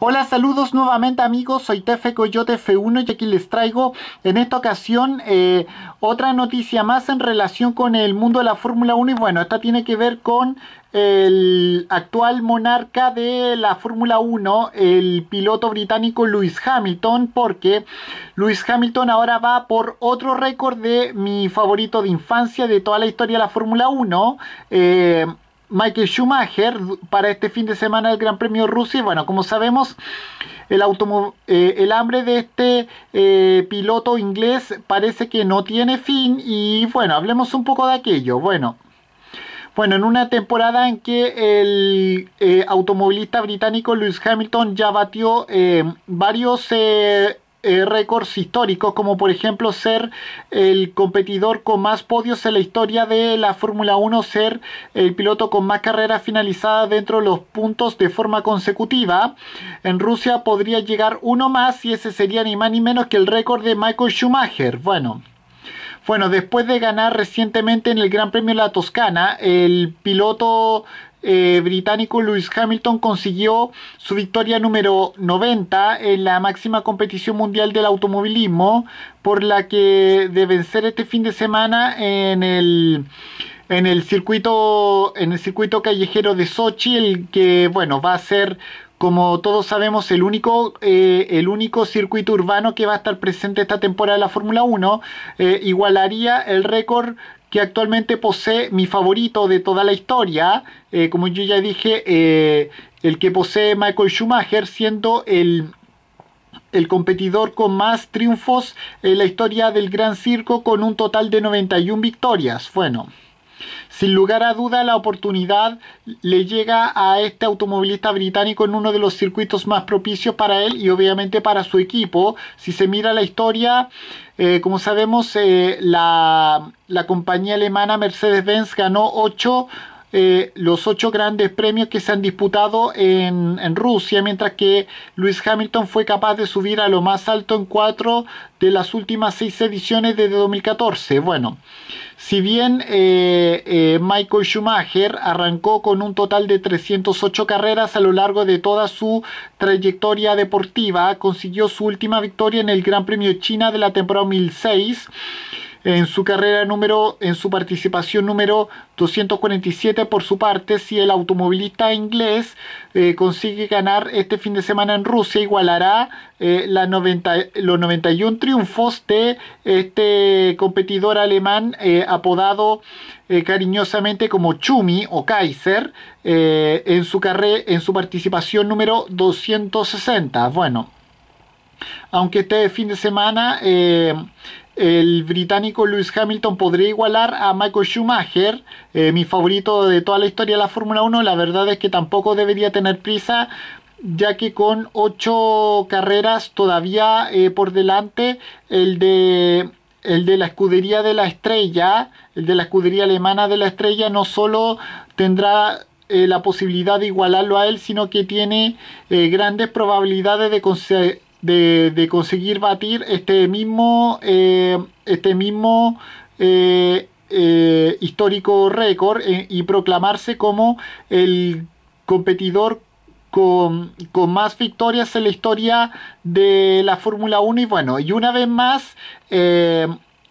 Hola, saludos nuevamente amigos, soy Tefe Coyote F1 y aquí les traigo en esta ocasión eh, otra noticia más en relación con el mundo de la Fórmula 1 y bueno, esta tiene que ver con el actual monarca de la Fórmula 1, el piloto británico Lewis Hamilton, porque Lewis Hamilton ahora va por otro récord de mi favorito de infancia de toda la historia de la Fórmula 1. Michael Schumacher para este fin de semana del Gran Premio Rusia. Bueno, como sabemos, el, eh, hambre de este eh, piloto inglés parece que no tiene fin y bueno, hablemos un poco de aquello. Bueno. Bueno, en una temporada en que el eh, automovilista británico Lewis Hamilton ya batió varios eh, récords históricos, como por ejemplo ser el competidor con más podios en la historia de la Fórmula 1, ser el piloto con más carreras finalizadas dentro de los puntos de forma consecutiva. En Rusia podría llegar uno más y ese sería ni más ni menos que el récord de Michael Schumacher. Bueno. Bueno, después de ganar recientemente en el Gran Premio de la Toscana, el piloto eh, británico Lewis Hamilton consiguió su victoria número 90 en la máxima competición mundial del automovilismo, por la que deben vencer este fin de semana en el en el circuito en el circuito callejero de Sochi, el que bueno va a ser como todos sabemos, el único, eh, el único circuito urbano que va a estar presente esta temporada de la Fórmula 1, eh, igualaría el récord que actualmente posee mi favorito de toda la historia, eh, como yo ya dije, el que posee Michael Schumacher, siendo el, el competidor con más triunfos en la historia del Gran Circo, con un total de 91 victorias. Bueno. Sin lugar a duda, la oportunidad le llega a este automovilista británico en uno de los circuitos más propicios para él y obviamente para su equipo. Si se mira la historia, eh, como sabemos, eh, la, la compañía alemana Mercedes-Benz ganó 8 eh, los ocho grandes premios que se han disputado en, Rusia, mientras que Lewis Hamilton fue capaz de subir a lo más alto en cuatro de las últimas seis ediciones desde 2014. Bueno, si bien eh, eh, Michael Schumacher arrancó con un total de 308 carreras a lo largo de toda su trayectoria deportiva, consiguió su última victoria en el Gran Premio China de la temporada 2006 en su carrera número, en su participación número 247 por su parte, si el automovilista inglés eh, consigue ganar este fin de semana en Rusia, igualará eh, la 90, los 91 triunfos de este competidor alemán eh, apodado cariñosamente como Chumi o Kaiser en, su carrera, en su participación número 260. Bueno, aunque este fin de semana el británico Lewis Hamilton podría igualar a Michael Schumacher, eh, mi favorito de toda la historia de la Fórmula 1. La verdad es que tampoco debería tener prisa, ya que con ocho carreras todavía eh, por delante, el de, el de la escudería de la estrella, el de la escudería alemana de la estrella, no solo tendrá eh, la posibilidad de igualarlo a él, sino que tiene grandes probabilidades de conseguir de, conseguir batir este mismo, eh, este mismo eh, eh, histórico récord y proclamarse como el competidor con, más victorias en la historia de la Fórmula 1 y bueno, y una vez más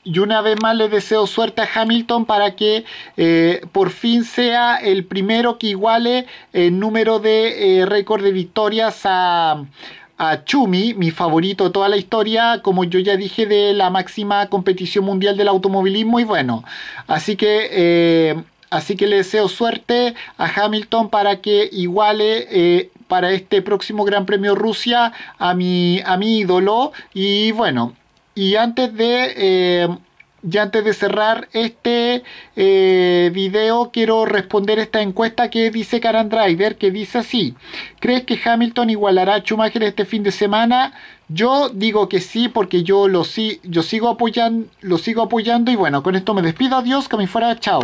y una vez más le deseo suerte a Hamilton para que por fin sea el primero que iguale el número de récord de victorias a, a Chumi, mi favorito de toda la historia, como yo ya dije, de la máxima competición mundial del automovilismo y bueno, así que... Eh, así que le deseo suerte a Hamilton para que iguale eh, para este próximo Gran Premio Rusia a mi, a mi ídolo. Y bueno, y antes de... Eh, ya antes de cerrar este eh, video, quiero responder esta encuesta que dice Karan Driver, que dice así, ¿crees que Hamilton igualará a Schumacher este fin de semana? Yo digo que sí, porque yo lo, yo sigo, apoyando, lo sigo apoyando y bueno, con esto me despido, adiós, que me fuera, chao.